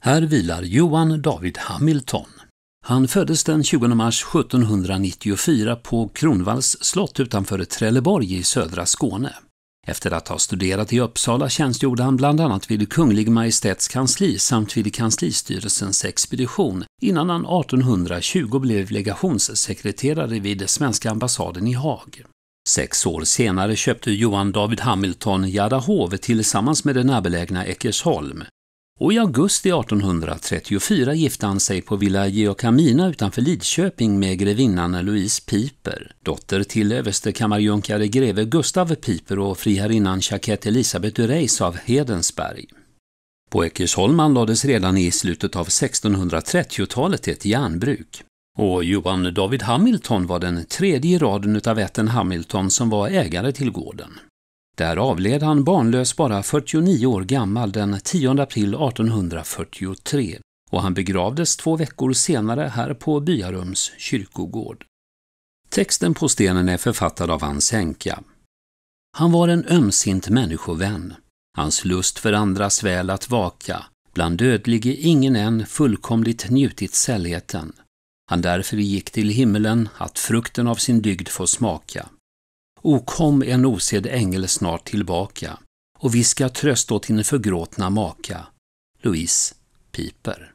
Här vilar Johan David Hamilton. Han föddes den 20 mars 1794 på Kronvalls slott utanför Trelleborg i södra Skåne. Efter att ha studerat i Uppsala tjänstgjorde han bland annat vid Kunglig Majestäts kansli samt vid kanslistyrelsens expedition innan han 1820 blev legationssekreterare vid svenska ambassaden i Haag. Sex år senare köpte Johan David Hamilton Gärdahov tillsammans med det närbelägna Eckersholm och i augusti 1834 gifte han sig på Villa Geocamina utanför Lidköping med grevinnan Louise Piper, dotter till överstekammarjunkare greve Gustav Piper och friherrinnan Jacquette Elisabeth Dureis av Hedensberg. På Eckersholm anlades redan i slutet av 1630-talet ett järnbruk. Och Johan David Hamilton var den tredje i raden utav ätten Hamilton som var ägare till gården. Där avled han barnlös bara 49 år gammal den 10 april 1843 och han begravdes två veckor senare här på Byarums kyrkogård. Texten på stenen är författad av hans änka. Han var en ömsint människovän. Hans lust för andras väl att vaka. Bland dödlige ingen än fullkomligt njutit sällheten. Han därför gick till himmelen att frukten av sin dygd få smaka. O kom en osedd ängel snart tillbaka och viska tröst åt din förgråtna maka. Louise Piper